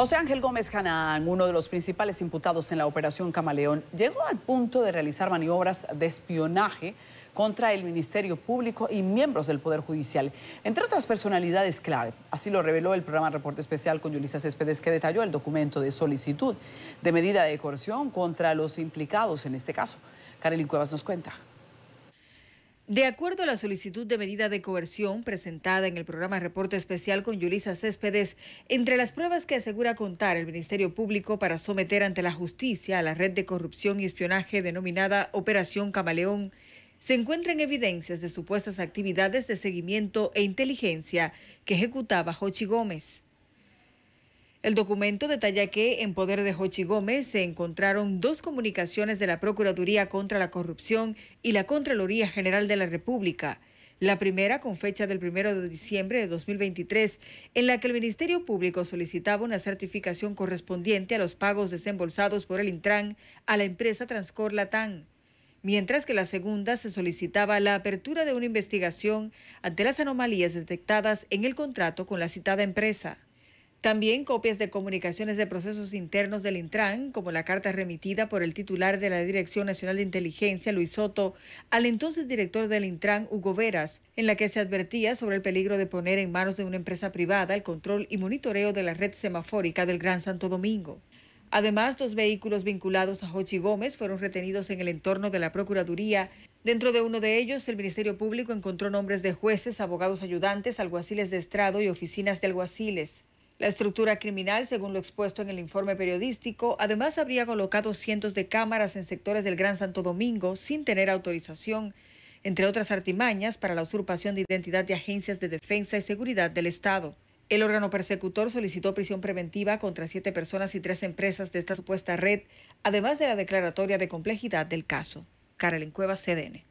José Ángel Gómez Hanán, uno de los principales imputados en la operación Camaleón, llegó al punto de realizar maniobras de espionaje contra el Ministerio Público y miembros del Poder Judicial, entre otras personalidades clave. Así lo reveló el programa Reporte Especial con Yulisa Céspedes, que detalló el documento de solicitud de medida de coerción contra los implicados en este caso. Karen Cuevas nos cuenta. De acuerdo a la solicitud de medida de coerción presentada en el programa Reporte Especial con Yulisa Céspedes, entre las pruebas que asegura contar el Ministerio Público para someter ante la justicia a la red de corrupción y espionaje denominada Operación Camaleón, se encuentran evidencias de supuestas actividades de seguimiento e inteligencia que ejecutaba Jochi Gómez. El documento detalla que en poder de Jochi Gómez se encontraron dos comunicaciones de la Procuraduría contra la Corrupción y la Contraloría General de la República. La primera con fecha del 1 de diciembre de 2023, en la que el Ministerio Público solicitaba una certificación correspondiente a los pagos desembolsados por el Intran a la empresa Transcor Latán. mientras que la segunda se solicitaba la apertura de una investigación ante las anomalías detectadas en el contrato con la citada empresa. También copias de comunicaciones de procesos internos del Intran, como la carta remitida por el titular de la Dirección Nacional de Inteligencia, Luis Soto, al entonces director del Intran, Hugo Veras, en la que se advertía sobre el peligro de poner en manos de una empresa privada el control y monitoreo de la red semafórica del Gran Santo Domingo. Además, dos vehículos vinculados a Hochi Gómez fueron retenidos en el entorno de la Procuraduría. Dentro de uno de ellos, el Ministerio Público encontró nombres de jueces, abogados ayudantes, alguaciles de estrado y oficinas de alguaciles. La estructura criminal, según lo expuesto en el informe periodístico, además habría colocado cientos de cámaras en sectores del Gran Santo Domingo sin tener autorización, entre otras artimañas para la usurpación de identidad de agencias de defensa y seguridad del Estado. El órgano persecutor solicitó prisión preventiva contra siete personas y tres empresas de esta supuesta red, además de la declaratoria de complejidad del caso. Karen Cuevas, CDN.